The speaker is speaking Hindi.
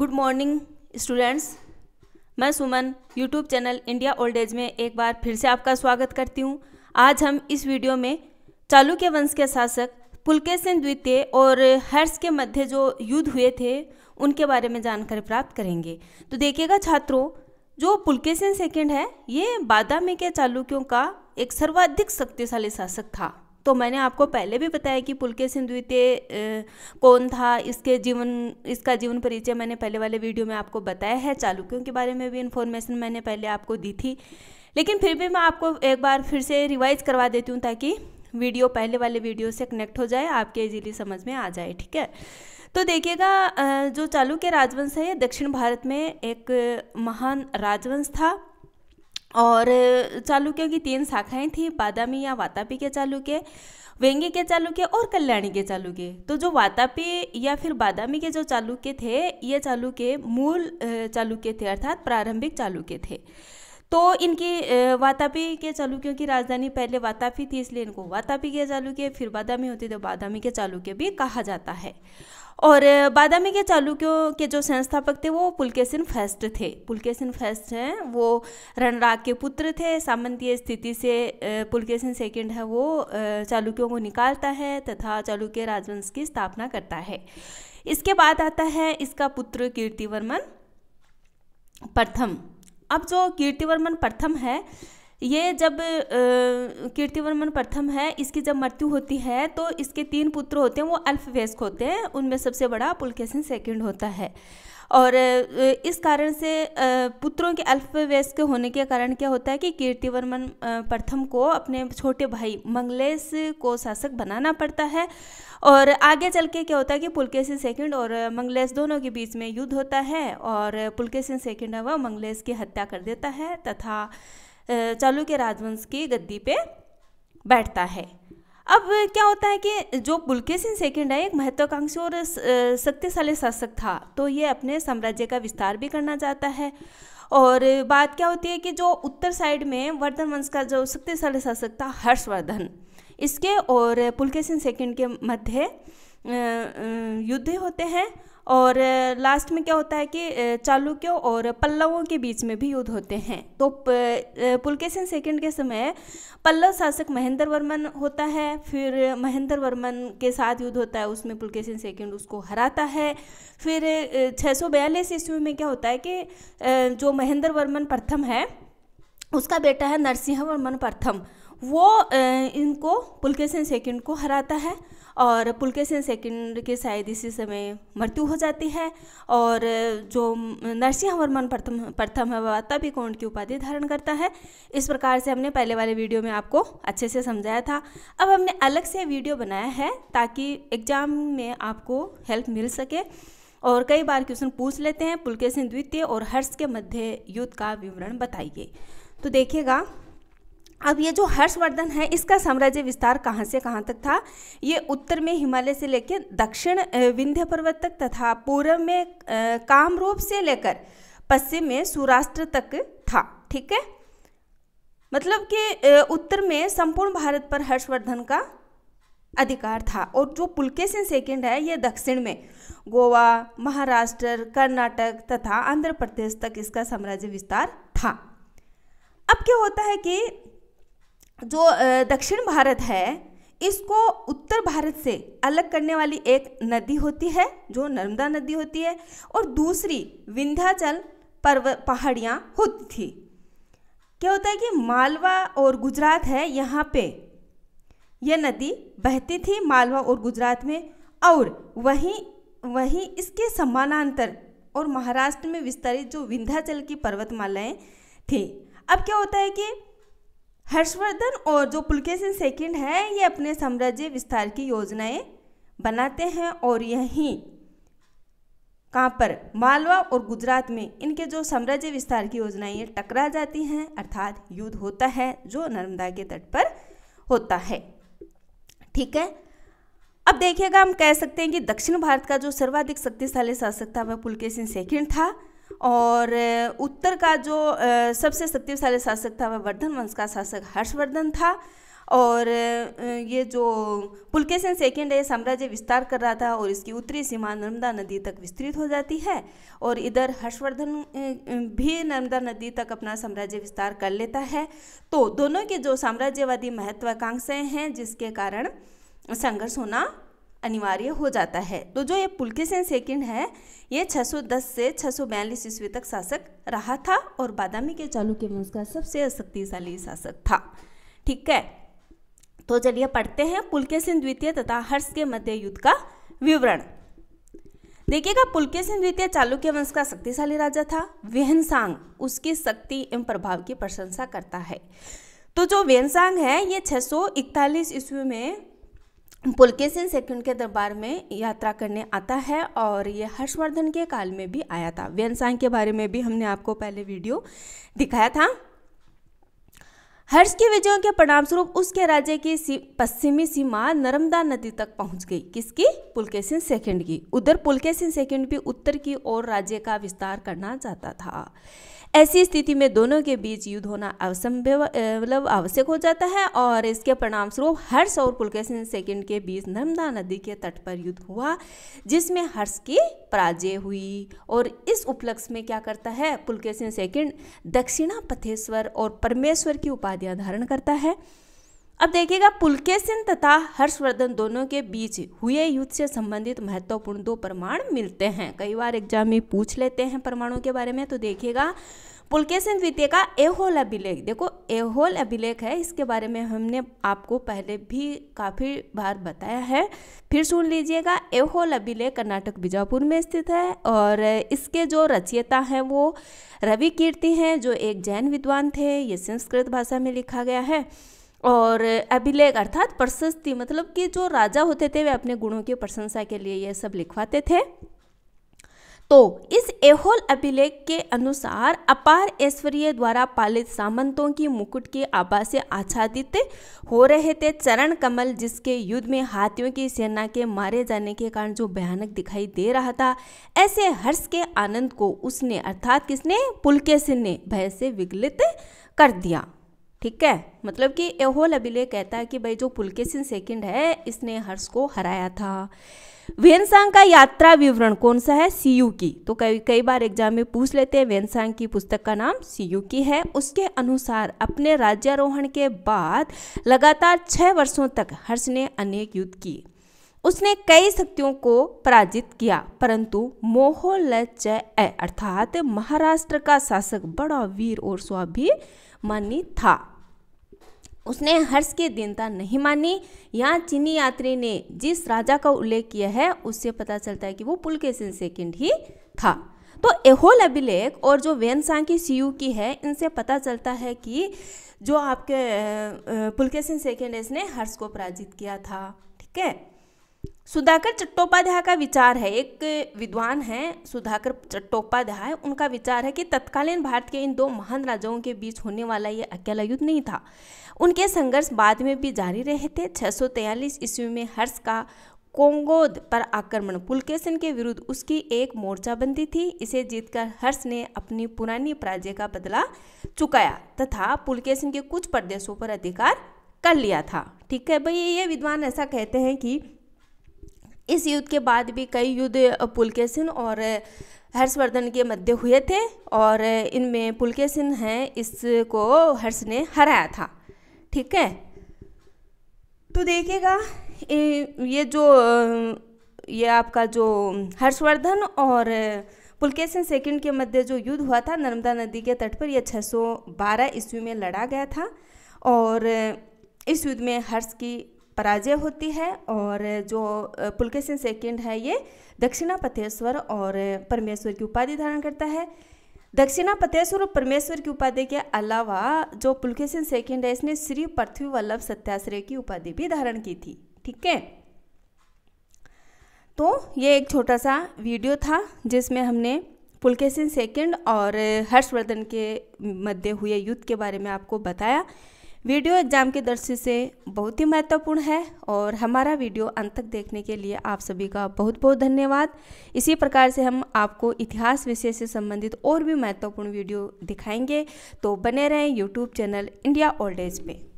गुड मॉर्निंग स्टूडेंट्स मैं Suman YouTube channel India old age में एक बार फिर से आपका स्वागत करती हूँ आज हम इस वीडियो में चालुक्य वंश के शासक पुलकेशन द्वितीय और हर्ष के मध्य जो युद्ध हुए थे उनके बारे में जानकारी प्राप्त करेंगे तो देखिएगा छात्रों जो पुलकेशन सेकेंड है ये बादामी के चालुक्यों का एक सर्वाधिक शक्तिशाली शासक था तो मैंने आपको पहले भी बताया कि पुलके सिंधुते कौन था इसके जीवन इसका जीवन परिचय मैंने पहले वाले वीडियो में आपको बताया है चालुक्यों के बारे में भी इन्फॉर्मेशन मैंने पहले आपको दी थी लेकिन फिर भी मैं आपको एक बार फिर से रिवाइज करवा देती हूँ ताकि वीडियो पहले वाले वीडियो से कनेक्ट हो जाए आपके इजीली समझ में आ जाए ठीक है तो देखिएगा जो चालुक्य राजवंश है दक्षिण भारत में एक महान राजवंश था और चालुक्यों की तीन शाखाएं थी बादामी या वातापी के चालुक्य वेंगी के चालुक्य और कल्याणी के चालुक्य तो जो वातापी या फिर बादामी के जो चालुक्य थे ये चालुक्य मूल चालुक्य थे अर्थात प्रारंभिक चालुक्य थे तो इनकी वातापी के चालुक्यों की राजधानी पहले वातापी थी इसलिए इनको वातापी के चालुक्य फिर बादामी होती तो बादामी के चालुक्य भी कहा जाता है और बादामी के चालुक्यों के जो संस्थापक थे वो पुलकेशन फेस्ट थे पुलकेशन फेस्ट हैं वो रणराग के पुत्र थे सामंतीय स्थिति से पुलकेशन सेकंड है वो चालुक्यों को निकालता है तथा चालुक्य राजवंश की स्थापना करता है इसके बाद आता है इसका पुत्र कीर्तिवर्मन प्रथम अब जो कीर्तिवर्मन प्रथम है ये जब कीर्तिवर्मन प्रथम है इसकी जब मृत्यु होती है तो इसके तीन पुत्र होते हैं वो अल्फवेस्क होते हैं उनमें सबसे बड़ा पुलकेशन सेकंड होता है और इस कारण से पुत्रों के अल्पवयस्क होने के कारण क्या होता है कि कीर्तिवर्मन प्रथम को अपने छोटे भाई मंगलेश को शासक बनाना पड़ता है और आगे चल के क्या होता है कि पुलकेशन सेकंड और मंगलेश दोनों के बीच में युद्ध होता है और पुलकेशन सेकंड वह मंगलेश की हत्या कर देता है तथा चालुक्य राजवंश की गद्दी पे बैठता है अब क्या होता है कि जो पुलके सिंह सेकेंड है एक महत्वाकांक्षी और शक्तिशाली शासक था तो ये अपने साम्राज्य का विस्तार भी करना चाहता है और बात क्या होती है कि जो उत्तर साइड में वर्धन वंश का जो शक्तिशाली शासक था हर्षवर्धन इसके और पुलके सिंह सेकेंड के मध्य युद्ध होते हैं और लास्ट में क्या होता है कि चालुक्यों और पल्लवों के बीच में भी युद्ध होते हैं तो पुलकेशन सेकंड के समय पल्लव शासक महेंद्र वर्मन होता है फिर महेंद्र वर्मन के साथ युद्ध होता है उसमें पुलकेशन सेकंड उसको हराता है फिर छः सौ बयालीस ईस्वी में क्या होता है कि जो महेंद्र वर्मन प्रथम है उसका बेटा है नरसिंह वर्मन प्रथम वो इनको पुलकेशन सेकंड को हराता है और पुलकेशन सेकंड के शायद इसी समय मृत्यु हो जाती है और जो नरसिंह वर्मन प्रथम प्रथम है वह तभी कौंड की उपाधि धारण करता है इस प्रकार से हमने पहले वाले वीडियो में आपको अच्छे से समझाया था अब हमने अलग से वीडियो बनाया है ताकि एग्जाम में आपको हेल्प मिल सके और कई बार क्वेश्चन पूछ लेते हैं पुलकेशन द्वितीय और हर्ष के मध्य युद्ध का विवरण बताइए तो देखिएगा अब ये जो हर्षवर्धन है इसका साम्राज्य विस्तार कहाँ से कहाँ तक था ये उत्तर में हिमालय से लेकर दक्षिण विंध्य पर्वत तक तथा पूर्व में कामरूप से लेकर पश्चिम में सूराष्ट्र तक था ठीक है मतलब कि उत्तर में संपूर्ण भारत पर हर्षवर्धन का अधिकार था और जो पुलकेशन सेकंड है ये दक्षिण में गोवा महाराष्ट्र कर्नाटक तथा आंध्र प्रदेश तक इसका साम्राज्य विस्तार था अब क्या होता है कि जो दक्षिण भारत है इसको उत्तर भारत से अलग करने वाली एक नदी होती है जो नर्मदा नदी होती है और दूसरी विंध्याचल पर्वत पहाड़ियाँ होती थी क्या होता है कि मालवा और गुजरात है यहाँ पे यह नदी बहती थी मालवा और गुजरात में और वहीं वहीं इसके समानांतर और महाराष्ट्र में विस्तारित जो विंध्याचल की पर्वतमालाएँ थी अब क्या होता है कि हर्षवर्धन और जो पुलकेशन सेकंड है ये अपने साम्राज्य विस्तार की योजनाएं बनाते हैं और यहीं कहाँ पर मालवा और गुजरात में इनके जो साम्राज्य विस्तार की योजनाएं टकरा जाती हैं अर्थात युद्ध होता है जो नर्मदा के तट पर होता है ठीक है अब देखिएगा हम कह सकते हैं कि दक्षिण भारत का जो सर्वाधिक शक्तिशाली शासक था वह पुलकेशन सेकंड था और उत्तर का जो सबसे शक्तिशाली शासक था वह वर्धन वंश का शासक हर्षवर्धन था और ये जो पुलकेशन सेकेंड है साम्राज्य विस्तार कर रहा था और इसकी उत्तरी सीमा नर्मदा नदी तक विस्तृत हो जाती है और इधर हर्षवर्धन भी नर्मदा नदी तक अपना साम्राज्य विस्तार कर लेता है तो दोनों के जो साम्राज्यवादी महत्वाकांक्षाएं हैं जिसके कारण संघर्ष होना अनिवार्य हो जाता है तो जो ये पुलकेशन सेकंड है ये 610 से 642 सौ ईस्वी तक शासक रहा था और बादामी के चालुक्य वंश का सबसे शक्तिशाली शासक था ठीक है तो चलिए पढ़ते हैं पुलकेशन द्वितीय तथा हर्ष के मध्य युद्ध का विवरण देखिएगा पुलकेशन द्वितीय चालुक्य वंश का शक्तिशाली राजा था वेहनसांग उसकी शक्ति एवं प्रभाव की प्रशंसा करता है तो जो वेनसांग है ये 641 ईस्वी में पुलकेसिन सेकंड के दरबार में यात्रा करने आता है और ये हर्षवर्धन के काल में भी आया था व्यंसांग के बारे में भी हमने आपको पहले वीडियो दिखाया था हर्ष के विजयों के परिणाम स्वरूप उसके राज्य की सी, पश्चिमी सीमा नर्मदा नदी तक पहुंच गई किसकी पुलकेसिन सेकंड की उधर पुलकेसिन सेकंड भी उत्तर की ओर राज्य का विस्तार करना चाहता था ऐसी स्थिति में दोनों के बीच युद्ध होना असंभव मतलब आवश्यक हो जाता है और इसके परिणाम स्वरूप हर्ष और पुलकेशन सेकंड के बीच नर्मदा नदी के तट पर युद्ध हुआ जिसमें हर्ष की पराजय हुई और इस उपलक्ष्य में क्या करता है पुलकेशन सेकंड दक्षिणा पथेश्वर और परमेश्वर की उपाधियां धारण करता है अब देखिएगा पुलकेसिन तथा हर्षवर्धन दोनों के बीच हुए युद्ध से संबंधित महत्वपूर्ण दो प्रमाण मिलते हैं कई बार एग्जाम में पूछ लेते हैं परमाणु के बारे में तो देखिएगा पुलकेशन द्वितीय का एहोल अभिलेख देखो एहोल अभिलेख है इसके बारे में हमने आपको पहले भी काफ़ी बार बताया है फिर सुन लीजिएगा एहोल अभिलेख कर्नाटक बीजापुर में स्थित है और इसके जो रचयिता हैं वो रवि कीर्ति हैं जो एक जैन विद्वान थे ये संस्कृत भाषा में लिखा गया है और अभिलेख अर्थात प्रशस्ति मतलब कि जो राजा होते थे वे अपने गुणों की प्रशंसा के लिए ये सब लिखवाते थे तो इस एहोल अभिलेख के अनुसार अपार ऐश्वर्य द्वारा पालित सामंतों की मुकुट के आभा से आच्छादित हो रहे थे चरण कमल जिसके युद्ध में हाथियों की सेना के मारे जाने के कारण जो भयानक दिखाई दे रहा था ऐसे हर्ष के आनंद को उसने अर्थात किसने पुलकेसिन ने भय से विगलित कर दिया ठीक है मतलब कि एहोल अभिलेख कहता है कि भाई जो पुलकेशिन सेकंड है इसने हर्ष को हराया था वेनसांग का यात्रा विवरण कौन सा है सीयू की तो कई कई बार एग्जाम में पूछ लेते हैं वेनसांग की पुस्तक का नाम सीयू की है उसके अनुसार अपने राज्यारोहण के बाद लगातार छः वर्षों तक हर्ष ने अनेक युद्ध किए उसने कई शक्तियों को पराजित किया परंतु मोहोलचय अर्थात महाराष्ट्र का शासक बड़ा वीर और स्वाभिमानी था उसने हर्ष की दीनता नहीं मानी यहाँ चीनी यात्री ने जिस राजा का उल्लेख किया है उससे पता चलता है कि वो पुलकेशन सेकंड ही था तो एहोल अभिलेख और जो वेनसांग की सी की है इनसे पता चलता है कि जो आपके पुलकेशन सेकेंड इसने हर्ष को पराजित किया था ठीक है सुधाकर चट्टोपाध्याय का विचार है एक विद्वान है सुधाकर चट्टोपाध्याय उनका विचार है कि तत्कालीन भारत के इन दो महान राजाओं के बीच होने वाला ये अकेला युद्ध नहीं था उनके संघर्ष बाद में भी जारी रहे थे 643 ईस्वी में हर्ष का कोंगोद पर आक्रमण पुलकेशन के विरुद्ध उसकी एक मोर्चाबंदी थी इसे जीतकर हर्ष ने अपनी पुरानी पराजय का बदला चुकाया तथा पुलकेशन के कुछ प्रदेशों पर अधिकार कर लिया था ठीक है भाई ये विद्वान ऐसा कहते हैं कि इस युद्ध के बाद भी कई युद्ध पुलकेसिन और हर्षवर्धन के मध्य हुए थे और इनमें पुलकेसिन हैं इसको हर्ष ने हराया था ठीक है तो देखिएगा ये जो ये आपका जो हर्षवर्धन और पुलकेशन सेकंड के मध्य जो युद्ध हुआ था नर्मदा नदी के तट पर यह 612 ईस्वी में लड़ा गया था और इस युद्ध में हर्ष की पराजय होती है और जो पुलकेशन सेकंड है ये दक्षिणा पथेश्वर और परमेश्वर की उपाधि धारण करता है दक्षिणा पतेश्वर और परमेश्वर की उपाधि के अलावा जो पुलकेशन सेकंड है इसने श्री पृथ्वी वल्लभ सत्याश्रय की उपाधि भी धारण की थी ठीक है तो ये एक छोटा सा वीडियो था जिसमें हमने पुलकेशन सेकंड और हर्षवर्धन के मध्य हुए युद्ध के बारे में आपको बताया वीडियो एग्ज़ाम की दृष्टि से बहुत ही महत्वपूर्ण है और हमारा वीडियो अंत तक देखने के लिए आप सभी का बहुत बहुत धन्यवाद इसी प्रकार से हम आपको इतिहास विषय से संबंधित और भी महत्वपूर्ण वीडियो दिखाएंगे तो बने रहें YouTube channel India old age पे